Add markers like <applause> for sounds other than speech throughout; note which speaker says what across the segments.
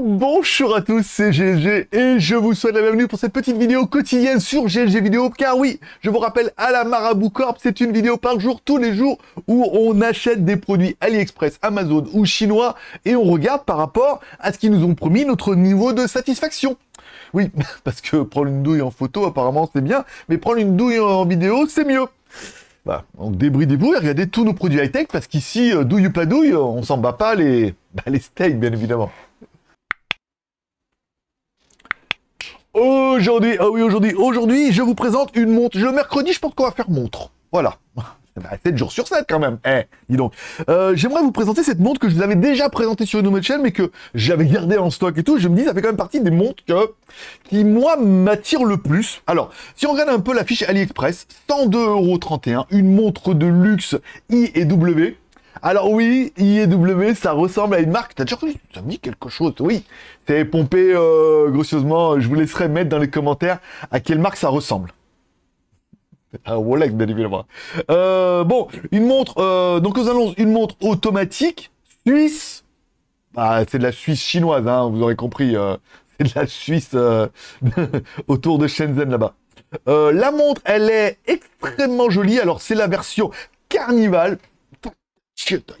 Speaker 1: Bonjour à tous, c'est GLG et je vous souhaite la bienvenue pour cette petite vidéo quotidienne sur GLG Vidéo car oui, je vous rappelle à la Marabout Corp, c'est une vidéo par jour, tous les jours où on achète des produits AliExpress, Amazon ou chinois et on regarde par rapport à ce qu'ils nous ont promis notre niveau de satisfaction. Oui, <laughs> parce que prendre une douille en photo apparemment c'est bien, mais prendre une douille en vidéo c'est mieux. Donc bah, débris, vous regardez tous nos produits high-tech parce qu'ici, euh, douille ou pas euh, on s'en bat pas <laughs> bah, les, steaks, bien évidemment. Aujourd'hui, ah oui, aujourd'hui, aujourd'hui, je vous présente une montre. Le mercredi, je pense qu'on va faire montre. Voilà. <laughs> 7 bah, jours sur 7 quand même. Eh, dis donc. Euh, j'aimerais vous présenter cette montre que je vous avais déjà présentée sur une nouvelle chaîne, mais que j'avais gardée en stock et tout. Je me dis, ça fait quand même partie des montres que, qui, moi, m'attirent le plus. Alors, si on regarde un peu la fiche AliExpress, 102,31€, une montre de luxe I et W. Alors oui, W, ça ressemble à une marque. T'as déjà ça me dit quelque chose, oui. C'est pompé euh, Je vous laisserai mettre dans les commentaires à quelle marque ça ressemble. Un ah, Rolex, bien évidemment. Euh, bon, une montre. Euh, donc, nous allons une montre automatique suisse. Bah, c'est de la Suisse chinoise, hein, vous aurez compris. Euh, <laughs> c'est de la Suisse <laughs> autour de Shenzhen là-bas. la montre, elle est extrêmement jolie. Alors, c'est la version carnival.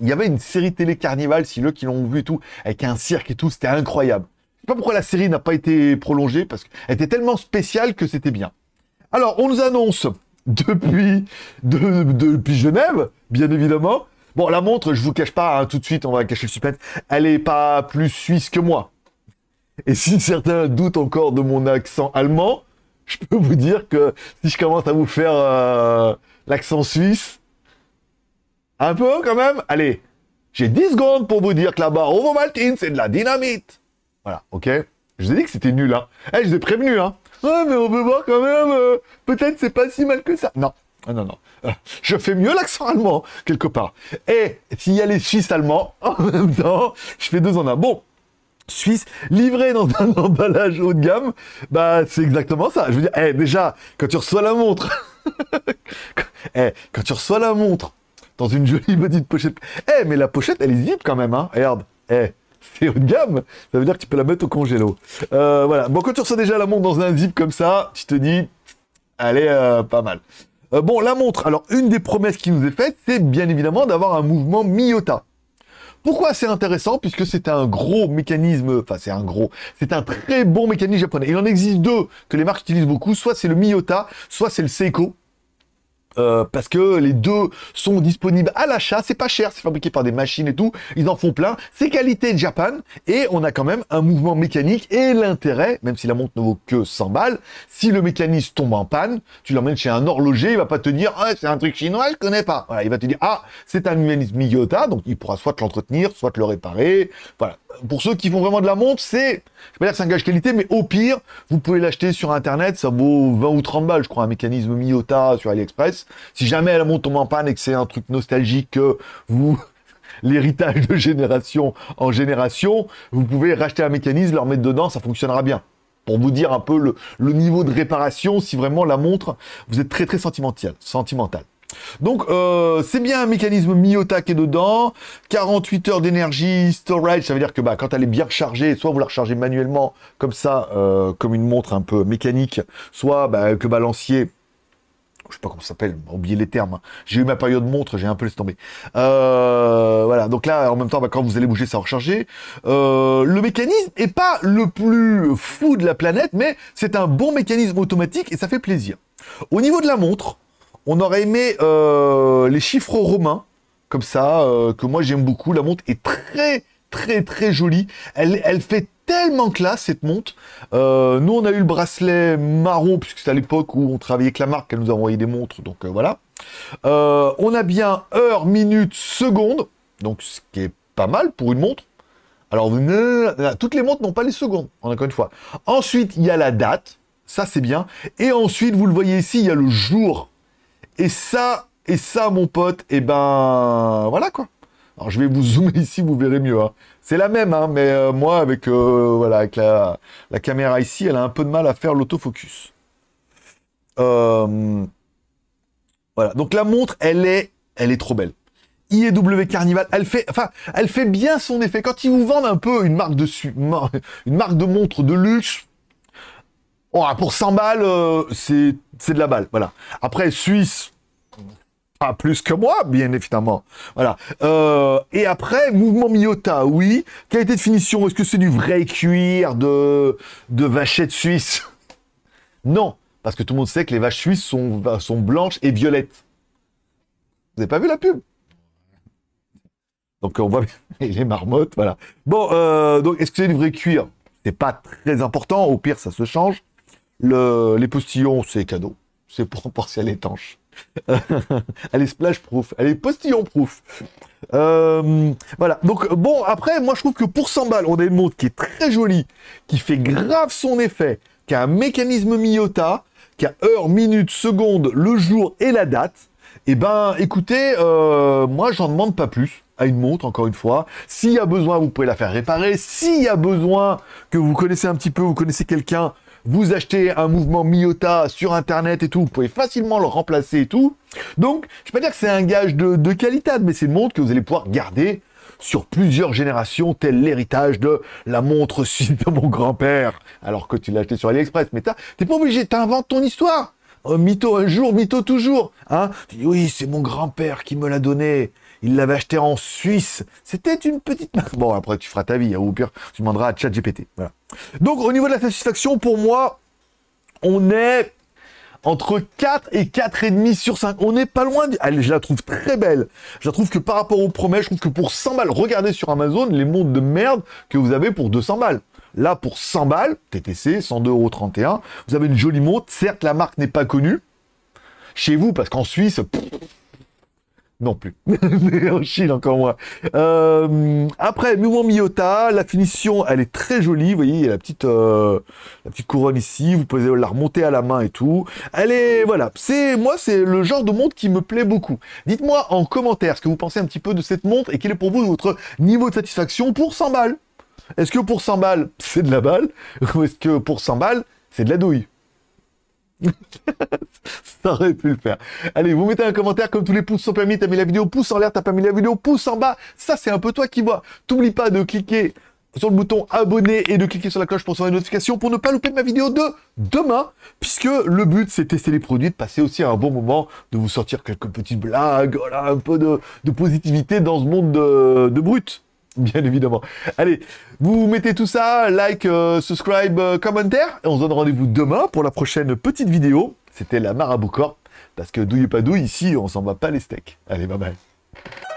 Speaker 1: Il y avait une série télé carnival, si eux qui l'ont vu et tout, avec un cirque et tout, c'était incroyable. Je sais pas pourquoi la série n'a pas été prolongée, parce qu'elle était tellement spéciale que c'était bien. Alors, on nous annonce depuis, depuis Genève, bien évidemment. Bon, la montre, je vous cache pas, hein, tout de suite, on va cacher le suspense, elle n'est pas plus suisse que moi. Et si certains doutent encore de mon accent allemand, je peux vous dire que si je commence à vous faire euh, l'accent suisse, un peu quand même, allez, j'ai 10 secondes pour vous dire que là-bas, maltin c'est de la dynamite. Voilà, ok Je vous ai dit que c'était nul, hein. Eh, je vous ai prévenu, hein. Ouais, mais on peut voir quand même, euh, peut-être c'est pas si mal que ça. Non, ah, non, non. Euh, je fais mieux l'accent allemand, quelque part. Et s'il y a les Suisses allemands, <laughs> en même temps, je fais deux en un. Bon, Suisse, livré dans un <laughs> emballage haut de gamme, bah c'est exactement ça. Je veux dire, eh, déjà, quand tu reçois la montre, <laughs> eh, quand tu reçois la montre dans une jolie petite pochette, eh, mais la pochette, elle est zip quand même, hein, regarde, eh. <laughs> C'est haut de gamme. Ça veut dire que tu peux la mettre au congélo. Euh, voilà. Bon, quand tu reçois déjà la montre dans un zip comme ça, tu te dis, allez, euh, pas mal. Euh, bon, la montre. Alors, une des promesses qui nous est faite, c'est bien évidemment d'avoir un mouvement Miyota. Pourquoi c'est intéressant Puisque c'est un gros mécanisme, enfin c'est un gros, c'est un très bon mécanisme japonais. Il en existe deux que les marques utilisent beaucoup, soit c'est le Miyota, soit c'est le Seiko. Euh, parce que les deux sont disponibles à l'achat, c'est pas cher, c'est fabriqué par des machines et tout, ils en font plein, c'est qualité Japan, et on a quand même un mouvement mécanique, et l'intérêt, même si la montre ne vaut que 100 balles, si le mécanisme tombe en panne, tu l'emmènes chez un horloger, il va pas te dire, ah, c'est un truc chinois, je connais pas, voilà, il va te dire, ah, c'est un mécanisme Miyota, donc il pourra soit l'entretenir, soit le réparer, voilà, pour ceux qui font vraiment de la montre, c'est, je vais dire c'est un gage qualité, mais au pire, vous pouvez l'acheter sur Internet, ça vaut 20 ou 30 balles, je crois, un mécanisme Miyota sur AliExpress. Si jamais la montre tombe en panne et que c'est un truc nostalgique vous, <laughs> l'héritage de génération en génération, vous pouvez racheter un mécanisme, leur remettre dedans, ça fonctionnera bien. Pour vous dire un peu le, le niveau de réparation, si vraiment la montre, vous êtes très très sentimental, sentimental. Donc euh, c'est bien un mécanisme Miota qui est dedans, 48 heures d'énergie, storage, ça veut dire que bah, quand elle est bien rechargée, soit vous la rechargez manuellement comme ça, euh, comme une montre un peu mécanique, soit bah, que balancier, je sais pas comment ça s'appelle, oublié les termes, hein. j'ai eu ma période montre, j'ai un peu laissé tomber. Euh, voilà, donc là en même temps bah, quand vous allez bouger ça recharger. le mécanisme est pas le plus fou de la planète, mais c'est un bon mécanisme automatique et ça fait plaisir. Au niveau de la montre, on aurait aimé euh, les chiffres romains, comme ça, euh, que moi j'aime beaucoup. La montre est très, très, très jolie. Elle, elle fait tellement classe cette montre. Euh, nous, on a eu le bracelet marron, puisque c'est à l'époque où on travaillait avec la marque, elle nous a envoyé des montres, donc voilà. on a bien heure, minute, seconde, donc ce qui est pas mal pour une montre. Alors, toutes les montres n'ont pas les secondes, encore une fois. Ensuite, il y a la date, ça c'est bien. Et ensuite, vous le voyez ici, il y a le jour. Et ça, et ça, mon pote, et eh ben voilà quoi. Alors je vais vous zoomer <laughs> ici, vous verrez mieux. Hein. C'est la même, hein, mais euh, moi avec euh, voilà avec la, caméra ici, elle a un peu de mal à faire l'autofocus. Euh, voilà. Donc la montre, elle est, elle est trop belle. IEW Carnival, elle fait, enfin, elle fait bien son effet. Quand ils vous vendent un peu une marque de, une marque de montre de luxe, Oh, ah, pour 100 balles, euh, c'est de la balle. Voilà. Après, Suisse, pas plus que moi, bien évidemment. Voilà. Euh, et après, mouvement Miyota, oui. Qualité de finition, est-ce que c'est du vrai cuir de, de vachette suisse <laughs> Non, parce que tout le monde sait que les vaches suisses sont, sont blanches et violettes. Vous n'avez pas vu la pub Donc on voit <laughs> les marmottes, voilà. Bon, euh, donc est-ce que c'est du vrai cuir C'est pas très important, au pire ça se change les postillons, c'est cadeau. C'est pour <laughs> partie à l'étanche. <laughs> elle est splash proof, elle est postillon proof. Euh, voilà, donc bon, après, moi je trouve que pour 100 balles, on a une montre qui est très jolie, qui fait grave son effet, qui a un mécanisme Miyota, qui a heure, minute, seconde, le jour et la date. eh ben, écoutez, euh, moi j'en demande pas plus à une montre, encore une fois. S'il y a besoin, vous pouvez la faire réparer. S'il y a besoin que vous connaissez un petit peu, vous connaissez quelqu'un, vous achetez un mouvement Miyota sur internet et tout, vous pouvez facilement le remplacer et tout. Donc, je ne vais pas dire que c'est un gage de, qualité, mais c'est une montre que vous allez pouvoir garder sur plusieurs générations, tel l'héritage de la montre suite de mon grand-père, alors que tu l'as acheté sur AliExpress. Mais n'es pas obligé, inventes ton histoire. un euh, mytho un jour, mytho toujours. Hein tu dis, oui, c'est mon grand-père qui me l'a donné il l'avait acheté en Suisse. C'était une petite marque. Bon, après, tu feras ta vie, hein, ou pire, tu demanderas à ChatGPT. Voilà. Donc, au niveau de la satisfaction, pour moi, on est entre 4 et 4,5 sur 5. On n'est pas loin. De... je la trouve très belle. Je la trouve que par rapport aux promesses, je trouve que pour 100 balles, regardez sur Amazon les montres de merde que vous avez pour 200 balles. Là, pour 100 balles, TTC, euros, vous avez une jolie montre. Certes, la marque n'est pas connue chez vous, parce qu'en Suisse, non plus. en <laughs> Chine, encore moins. Euh, après, Mouvement Miyota, la finition, elle est très jolie. Vous voyez, il y a la petite, euh, la petite couronne ici. Vous pouvez la remonter à la main et tout. Elle est, voilà. C'est, moi, c'est le genre de montre qui me plaît beaucoup. Dites-moi en commentaire ce que vous pensez un petit peu de cette montre et quel est pour vous votre niveau de satisfaction pour 100 balles. Est-ce que pour 100 balles, c'est de la balle Ou est-ce que pour 100 balles, c'est de la douille <laughs> ça aurait pu le faire. Allez, vous mettez un commentaire comme tous les pouces sont permis. T'as mis la vidéo pouce en l'air, t'as pas mis la vidéo pouce en bas. Ça, c'est un peu toi qui vois. T'oublie pas de cliquer sur le bouton abonner et de cliquer sur la cloche pour recevoir les notifications pour ne pas louper ma vidéo de demain, puisque le but c'est tester les produits, de passer aussi un bon moment, de vous sortir quelques petites blagues, un peu de, positivité dans ce monde de, de brut. <laughs> bien évidemment. Allez, vous mettez tout ça, like, euh, subscribe, euh, commentaire, et on se donne rendez-vous demain pour la prochaine petite vidéo. C'était la Marabout parce que douille pas douille, ici, on s'en va pas les steaks. Allez, bye bye.